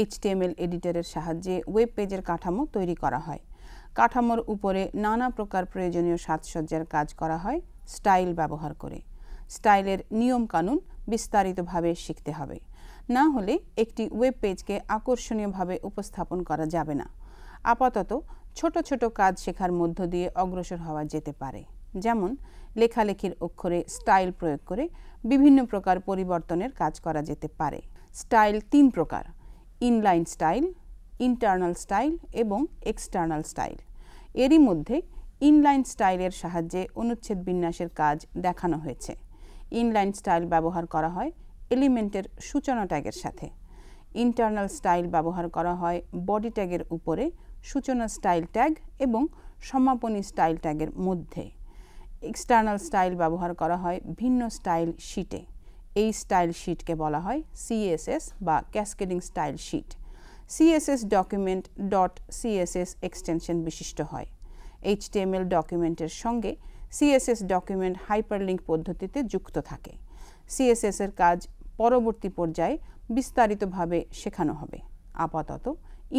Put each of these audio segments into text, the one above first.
HTML এডিটরের সাহায্যে web পেজের কাঠামো তৈরি করা হয় কাঠামোর উপরে নানা প্রকার প্রয়োজনীয় সাজসজ্জার কাজ করা হয় স্টাইল ব্যবহার করে স্টাইলের নিয়মকানুন বিস্তারিতভাবে শিখতে হবে না হলে একটি ওয়েব পেজকে আকর্ষণীয়ভাবে উপস্থাপন করা যাবে না আপাতত ছোট ছোট কাজ শেখার মধ্য দিয়ে অগ্রসর হওয়া যেতে পারে যেমন লেখালেখির অক্ষরে স্টাইল প্রয়োগ করে বিভিন্ন প্রকার পরিবর্তনের কাজ করা যেতে পারে স্টাইল তিন প্রকার ইনলাইন স্টাইল ইন্টারনাল স্টাইল এবং এক্সটার্নাল স্টাইল এরই মধ্যে ইনলাইন স্টাইলের সাহায্যে অনুচ্ছেদ বিন্যাসের কাজ দেখানো হয়েছে ইনলাইন স্টাইল ব্যবহার করা হয় এলিমেন্টের সূচনা ট্যাগের সাথে ইন্টারনাল স্টাইল ব্যবহার করা হয় বডি ট্যাগের উপরে সূচনা স্টাইল ট্যাগ এবং সমাপনী স্টাইল ট্যাগের মধ্যে এক্সটার্নাল স্টাইল ব্যবহার করা হয় ভিন্ন স্টাইল শিটে এই স্টাইল শিটকে বলা হয় সিএসএস বা cascading style sheet CSS document dot CSS extension বিশিষ্ট হয় এইচটিএমএল ডকুমেন্টের সঙ্গে সিএসএস ডকুমেন্ট হাইপারলিঙ্ক পদ্ধতিতে যুক্ত থাকে সিএসএস এর কাজ পরবর্তী পর্যায়ে বিস্তারিতভাবে শেখানো হবে আপাতত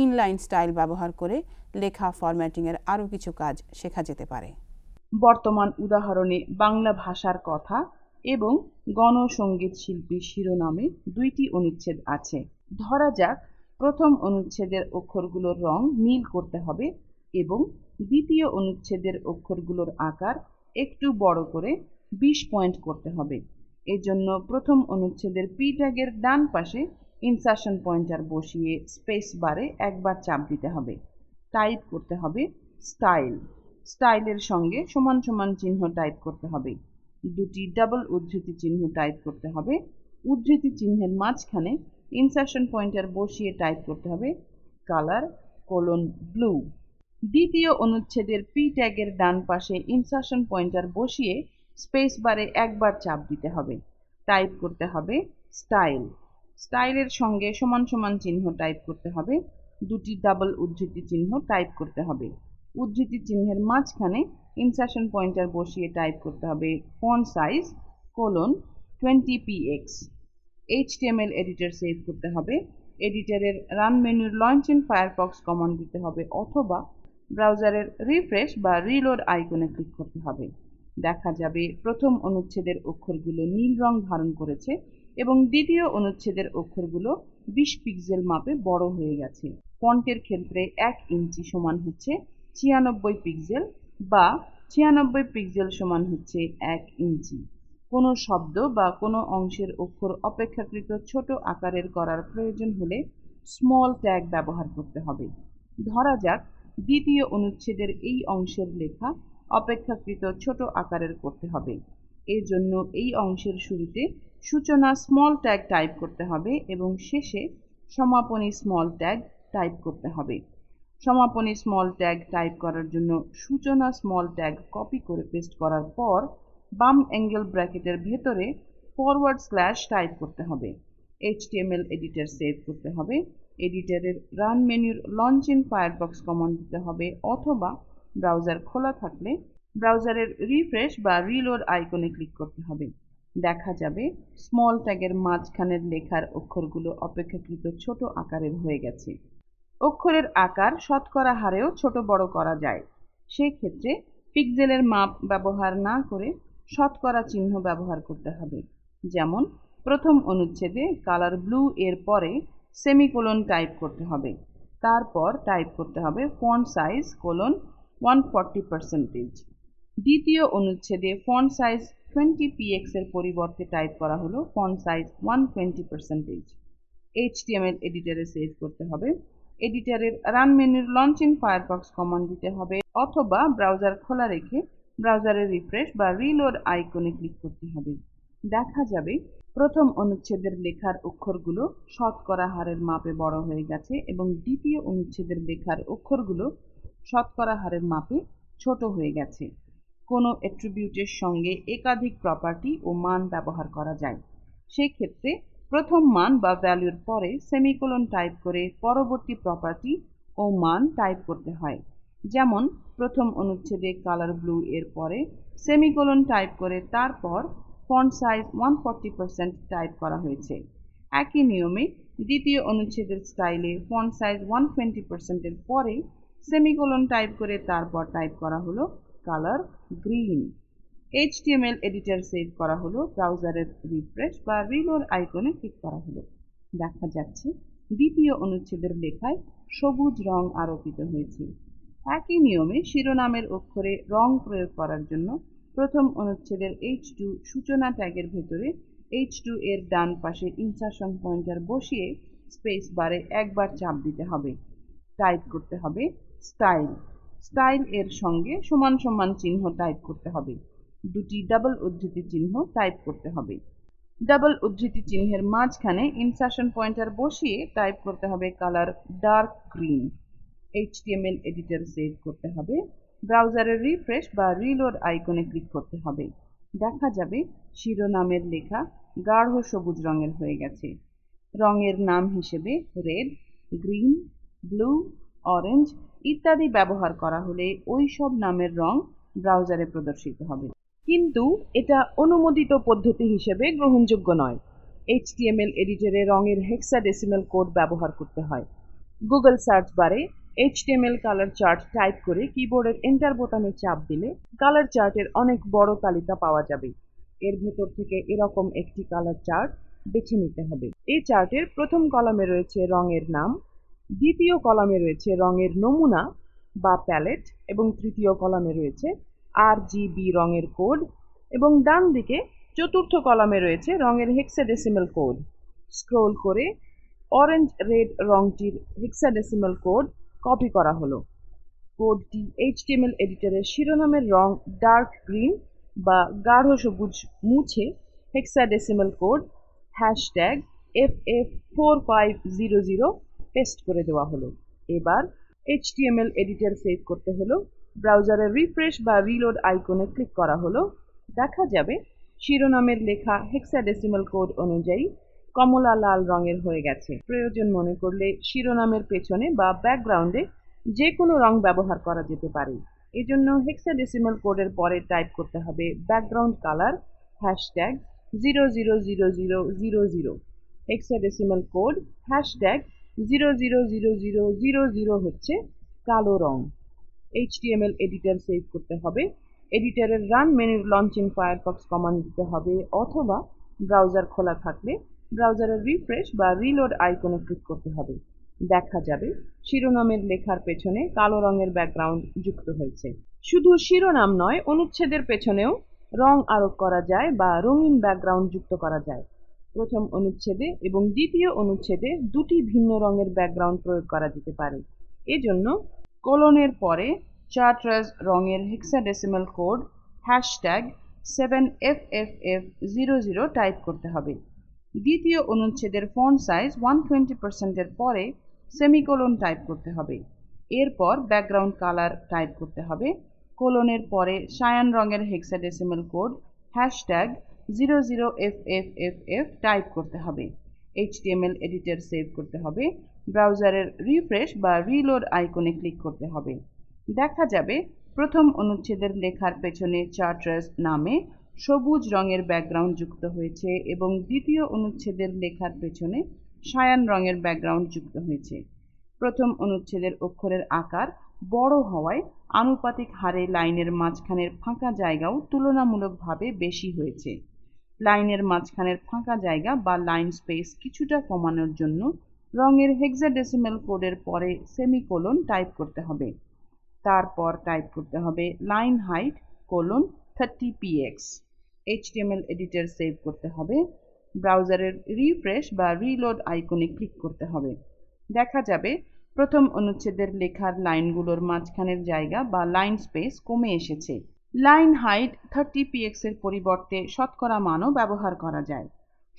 ইনলাইন স্টাইল ব্যবহার করে লেখা ফরম্যাটিংয়ের আরও কিছু কাজ শেখা যেতে পারে বর্তমান উদাহরণে বাংলা ভাষার কথা এবং গণসংগীত শিল্পী শিরোনামে দুইটি অনুচ্ছেদ আছে ধরা যাক প্রথম অনুচ্ছেদের অক্ষরগুলোর রং নীল করতে হবে এবং দ্বিতীয় অনুচ্ছেদের অক্ষরগুলোর আকার একটু বড় করে 20 পয়েন্ট করতে হবে এজন্য প্রথম অনুচ্ছেদের পি ট্যাগের ডান পাশে ইনসার্শন পয়েন্টার বসিয়ে স্পেস বারে একবার চাপ দিতে হবে টাইপ করতে হবে স্টাইল স্টাইলের সঙ্গে সমান সমান চিহ্ন টাইপ করতে হবে দুটি ডাবল উদ্ধৃতি চিহ্ন টাইপ করতে হবে উদ্ধৃতি চিহ্নের মাঝখানে ইনসার্শন পয়েন্টার বসিয়ে টাইপ করতে হবে কালার কোলন ব্লু দ্বিতীয় অনুচ্ছেদের পি ট্যাগের ডান পাশে ইনসার্শন পয়েন্টার বসিয়ে স্পেস বারে একবার চাপ দিতে হবে টাইপ করতে হবে স্টাইল স্টাইলের সঙ্গে সমান সমান চিহ্ন টাইপ করতে হবে দুটি ডাবল উদ্ধৃতি চিহ্ন টাইপ করতে হবে উদ্ধৃতি চিহ্নের মাঝখানে ইনসার্শন পয়েন্টার বসিয়ে টাইপ করতে হবে font size colon twenty PX HTML editor save করতে হবে এডিটারের রান মেনুর লঞ্চ ইন ফায়ারফক্স কমান্ড দিতে হবে অথবা ব্রাউজারের রিফ্রেশ বা রিলোড আইকনে ক্লিক করতে হবে দেখা যাবে প্রথম অনুচ্ছেদের অক্ষরগুলো নীল রং ধারণ করেছে এবং দ্বিতীয় অনুচ্ছেদের অক্ষরগুলো বিশ পিক্সেল মাপে বড় হয়ে গেছে ফন্টের ক্ষেত্রে এক ইঞ্চি সমান হচ্ছে ছিয়ানব্বই পিক্সেল বা ছিয়ানব্বই পিক্সেল সমান হচ্ছে এক ইঞ্চি কোনো শব্দ বা কোনো অংশের অক্ষর অপেক্ষাকৃত ছোট আকারের করার প্রয়োজন হলে স্মল ট্যাগ ব্যবহার করতে হবে ধরা যাক দ্বিতীয় অনুচ্ছেদের এই অংশের লেখা অপেক্ষাকৃত ছোট আকারের করতে হবে এজন্য এই অংশের শুরুতে সূচনা স্মল ট্যাগ টাইপ করতে হবে এবং শেষে সমাপনী স্মল ট্যাগ টাইপ করতে হবে সমাপনী স্মল ট্যাগ টাইপ করার জন্য সূচনা স্মল ট্যাগ কপি করে পেস্ট করার পর বাম অ্যাঙ্গেল ব্র্যাকেটের ভেতরে ফরওয়ার্ড স্ল্যাশ টাইপ করতে হবে এইচটিএমএল এডিটর সেভ করতে হবে এডিটারের রান মেনুর লঞ্চ ইন ফায়ারবক্স কমান্ড দিতে হবে অথবা ব্রাউজার খোলা থাকলে ব্রাউজারের রিফ্রেশ বা রিলোড আইকনে ক্লিক করতে হবে দেখা যাবে স্মল ট্যাগের মাঝখানের লেখার অক্ষরগুলো অপেক্ষাকৃত ছোট আকারের হয়ে গেছে অক্ষরের আকার শতকরা হারেও ছোট বড় করা যায় সেই ক্ষেত্রে পিক্সেলের মাপ ব্যবহার না করে শতকরা চিহ্ন ব্যবহার করতে হবে যেমন প্রথম অনুচ্ছেদে কালার ব্লু এর পরে সেমিকোলন টাইপ করতে হবে তারপর টাইপ করতে হবে font size colon one forty percentage দ্বিতীয় অনুচ্ছেদে ফন্ট সাইজ টোয়েন্টি পিএক্সের পরিবর্তে টাইপ করা হলো font size one twenty percentage HTML এডিটারে সেভ করতে হবে এডিটারের রান মেনুর লঞ্চ ইন ফায়ারফক্স কমান্ড দিতে হবে অথবা ব্রাউজার খোলা রেখে ব্রাউজারের রিফ্রেশ বা রিলোড আইকনে ক্লিক করতে হবে দেখা যাবে প্রথম অনুচ্ছেদের লেখার অক্ষরগুলো শতকরা হারের মাপে বড় হয়ে গেছে এবং দ্বিতীয় অনুচ্ছেদের লেখার অক্ষরগুলো শতকরা হারের মাপে ছোট হয়ে গেছে কোনো অ্যাট্রিবিউটের সঙ্গে একাধিক প্রপার্টি ও মান ব্যবহার করা যায় সেক্ষেত্রে প্রথম মান বা ভ্যালুর পরে সেমিকোলন টাইপ করে পরবর্তী প্রপার্টি ও মান টাইপ করতে হয় যেমন প্রথম অনুচ্ছেদে কালার ব্লু এর পরে সেমিকোলন টাইপ করে তারপর ফন্ট সাইজ ওয়ান টাইপ করা হয়েছে একই নিয়মে দ্বিতীয় অনুচ্ছেদের স্টাইলে ফন্ট সাইজ ওয়ান টোয়েন্টি পার্সেন্টের পরে সেমিকোলন টাইপ করে তারপর টাইপ করা হলো colour green HTML editor save করা হলো ব্রাউজারের রিফ্রেশ বা রিলোড আইকনে ক্লিক করা হলো দেখা যাচ্ছে দ্বিতীয় অনুচ্ছেদের লেখায় সবুজ রং আরোপিত হয়েছে একই নিয়মে শিরোনামের অক্ষরে রং প্রয়োগ করার জন্য প্রথম অনুচ্ছেদের এইচ টু সূচনা ট্যাগের ভেতরে এইচ টু এর ডান পাশে ইনসারশন পয়েন্টার বসিয়ে স্পেস বারে একবার চাপ দিতে হবে টাইপ করতে হবে স্টাইল স্টাইল এর সঙ্গে সমান সমান চিহ্ন টাইপ করতে হবে দুটি ডাবল উদ্ধৃতি চিহ্ন টাইপ করতে হবে ডাবল উদ্ধৃতি চিহ্নের মাঝখানে ইনসার্শন পয়েন্টার বসিয়ে টাইপ করতে হবে colour dark green HTML editor save করতে হবে ব্রাউজারের রিফ্রেশ বা রিলোড আইকনে ক্লিক করতে হবে দেখা যাবে শিরোনামের লেখা গাঢ় সবুজ রঙের হয়ে গেছে রঙের নাম হিসেবে রেড গ্রিন ব্লু অরেঞ্জ ইত্যাদি ব্যবহার করা হলে ওই সব নামের রং ব্রাউজারে প্রদর্শিত হবে কিন্তু এটা অনুমোদিত পদ্ধতি হিসেবে গ্রহণযোগ্য নয় এইচটিএমএল এডিটরে রঙের ডেসিমেল কোড ব্যবহার করতে হয় গুগল সার্চ বারে এইচটিএমএল কালার চার্ট টাইপ করে কিবোর্ডের এন্টার বোতামে চাপ দিলে কালার চার্টের অনেক বড় তালিকা পাওয়া যাবে এর ভেতর থেকে এরকম একটি কালার চার্ট বেছে নিতে হবে এই চার্টের প্রথম কলামে রয়েছে রঙের নাম দ্বিতীয় কলামে রয়েছে রঙের নমুনা বা প্যালেট এবং তৃতীয় কলামে রয়েছে আর জিবি রঙের কোড এবং ডান দিকে চতুর্থ কলামে রয়েছে রঙের হেক্সাডেসিমাল কোড স্ক্রোল করে অরেঞ্জ রেড রঙটির হেক্সাডেসিমাল কোড কপি করা হলো কোডটি এইচটিএমএল এডিটরের শিরোনামের রং ডার্ক গ্রিন বা গাঢ় সবুজ মুছে hexadecimal code hashtag F F four five zero zero paste করে দেওয়া হলো এবার এইচটিএমএল এডিটর সেভ করতে হলো ব্রাউজারের রিফ্রেশ বা রিলোড আইকনে ক্লিক করা হলো দেখা যাবে শিরোনামের লেখা হেক্সাডেসিমাল কোড অনুযায়ী কমলা লাল রঙের হয়ে গেছে প্রয়োজন মনে করলে শিরোনামের পেছনে বা ব্যাকগ্রাউন্ডে যে কোনো রং ব্যবহার করা যেতে পারে এজন্য হেক্সাডেসিমাল কোডের পরে টাইপ করতে হবে background colour hashtag zero zero zero zero zero zero hexadecimal code hashtag zero zero zero zero zero zero হচ্ছে কালো রং এইচটিএমএল এডিটর সেভ করতে হবে এডিটরের রান মেনুর লঞ্চিং ফায়ারফক্স কমান্ড দিতে হবে অথবা ব্রাউজার খোলা থাকলে ব্রাউজারের রিফ্রেশ বা রিলোড আইকনে ক্লিক করতে হবে দেখা যাবে শিরোনামের লেখার পেছনে কালো রঙের ব্যাকগ্রাউন্ড যুক্ত হয়েছে শুধু শিরোনাম নয় অনুচ্ছেদের পেছনেও রং আরোপ করা যায় বা রঙিন ব্যাকগ্রাউন্ড যুক্ত করা যায় প্রথম অনুচ্ছেদে এবং দ্বিতীয় অনুচ্ছেদে দুটি ভিন্ন রঙের ব্যাকগ্রাউন্ড প্রয়োগ করা যেতে পারে এজন্য কোলনের পরে চার্টার্স রঙের hexadecimal code hashtag seven F F F zero zero type করতে হবে দ্বিতীয় অনুচ্ছেদের ফোন সাইজ ওয়ান টোয়েন্টি পার্সেন্টের পরে সেমিকোলন টাইপ করতে হবে এরপর ব্যাকগ্রাউন্ড কালার টাইপ করতে হবে কোলনের পরে সায়ান রঙের hexadecimal code hashtag zero zero F F F F type করতে হবে এইচটিএমএল এডিটর সেভ করতে হবে ব্রাউজারের রিফ্রেশ বা রিলোড আইকনে ক্লিক করতে হবে দেখা যাবে প্রথম অনুচ্ছেদের লেখার পেছনে চার্টার্স নামে সবুজ রঙের ব্যাকগ্রাউন্ড যুক্ত হয়েছে এবং দ্বিতীয় অনুচ্ছেদের লেখার পেছনে সায়ান রঙের ব্যাকগ্রাউন্ড যুক্ত হয়েছে প্রথম অনুচ্ছেদের অক্ষরের আকার বড় হওয়ায় আনুপাতিক হারে লাইনের মাঝখানের ফাঁকা জায়গাও তুলনামূলকভাবে বেশি হয়েছে লাইনের মাঝখানের ফাঁকা জায়গা বা লাইন স্পেস কিছুটা কমানোর জন্য রঙের হেক্সাডেসিমেল কোডের পরে সেমিকোলন টাইপ করতে হবে তারপর টাইপ করতে হবে line height colon thirty PX HTML editor save করতে হবে ব্রাউজারের রিফ্রেশ বা রিলোড আইকনে ক্লিক করতে হবে দেখা যাবে প্রথম অনুচ্ছেদের লেখার লাইনগুলোর মাঝখানের জায়গা বা লাইন স্পেস কমে এসেছে লাইন হাইট থার্টি পিএক্সের পরিবর্তে শতকরা মানও ব্যবহার করা যায়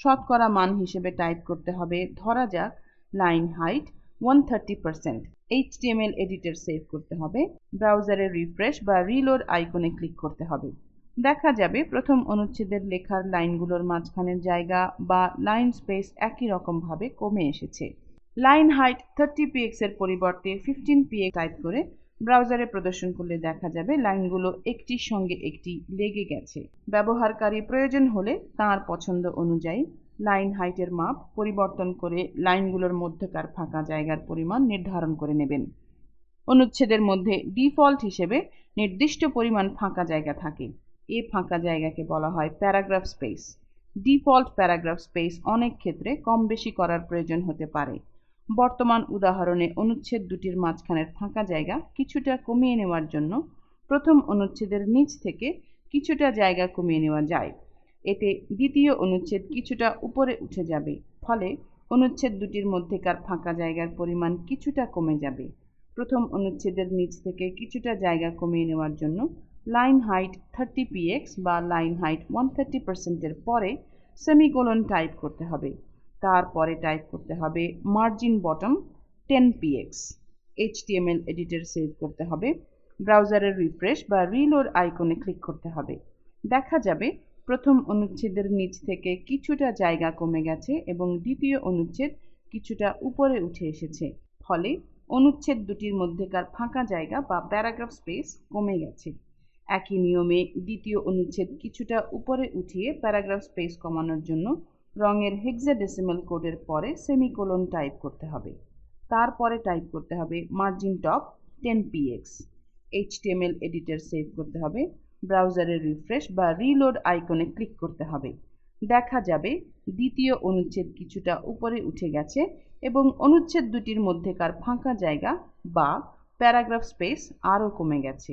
শতকরা মান হিসেবে টাইপ করতে হবে ধরা যাক line height one thirty percent HTML editor save করতে হবে ব্রাউজারে রিফ্রেশ বা রিলোড আইকনে ক্লিক করতে হবে দেখা যাবে প্রথম অনুচ্ছেদের লেখার লাইনগুলোর মাঝখানের জায়গা বা লাইন স্পেস একই রকমভাবে কমে এসেছে লাইন হাইট থার্টি পিএক্স এর পরিবর্তে ফিফটিন পিএ টাইপ করে ব্রাউজারে প্রদর্শন করলে দেখা যাবে লাইনগুলো একটির সঙ্গে একটি লেগে গেছে ব্যবহারকারী প্রয়োজন হলে তার পছন্দ অনুযায়ী লাইন হাইটের মাপ পরিবর্তন করে লাইনগুলোর মধ্যেকার ফাঁকা জায়গার পরিমাণ নির্ধারণ করে নেবেন অনুচ্ছেদের মধ্যে ডিফল্ট হিসেবে নির্দিষ্ট পরিমাণ ফাঁকা জায়গা থাকে এ ফাঁকা জায়গাকে বলা হয় paragraph space default paragraph space অনেক ক্ষেত্রে কম বেশি করার প্রয়োজন হতে পারে বর্তমান উদাহরণে অনুচ্ছেদ দুটির মাঝখানের ফাঁকা জায়গা কিছুটা কমিয়ে নেওয়ার জন্য প্রথম অনুচ্ছেদের নিচ থেকে কিছুটা জায়গা কমিয়ে নেওয়া যায় এতে দ্বিতীয় অনুচ্ছেদ কিছুটা উপরে উঠে যাবে ফলে অনুচ্ছেদ দুটির মধ্যেকার ফাঁকা জায়গার পরিমাণ কিছুটা কমে যাবে প্রথম অনুচ্ছেদের নিচ থেকে কিছুটা জায়গা কমিয়ে নেওয়ার জন্য লাইন হাইট থার্টি পিএক্স বা লাইন হাইট ওয়ান থার্টি পার্সেন্টের পরে সেমিকোলন টাইপ করতে হবে তারপরে টাইপ করতে হবে margin bottom ten PX HTML editor save করতে হবে ব্রাউজারের রিফ্রেশ বা রিলোড আইকনে ক্লিক করতে হবে দেখা যাবে প্রথম অনুচ্ছেদের নিচ থেকে কিছুটা জায়গা কমে গেছে এবং দ্বিতীয় অনুচ্ছেদ কিছুটা উপরে উঠে এসেছে ফলে অনুচ্ছেদ দুটির মধ্যেকার ফাঁকা জায়গা বা প্যারাগ্রাফ স্পেস কমে গেছে একই নিয়মে দ্বিতীয় অনুচ্ছেদ কিছুটা উপরে উঠিয়ে প্যারাগ্রাফ স্পেস কমানোর জন্য রঙের হেক্সাডেসিমাল কোডের পরে সেমিকোলন টাইপ করতে হবে তারপরে টাইপ করতে হবে margin top ten PX L editor save করতে হবে ব্রাউজারের রিফ্রেশ বা রিলোড আইকনে ক্লিক করতে হবে দেখা যাবে দ্বিতীয় অনুচ্ছেদ কিছুটা উপরে উঠে গেছে এবং অনুচ্ছেদ দুটির মধ্যেকার ফাঁকা জায়গা বা প্যারাগ্রাফ স্পেস আরও কমে গেছে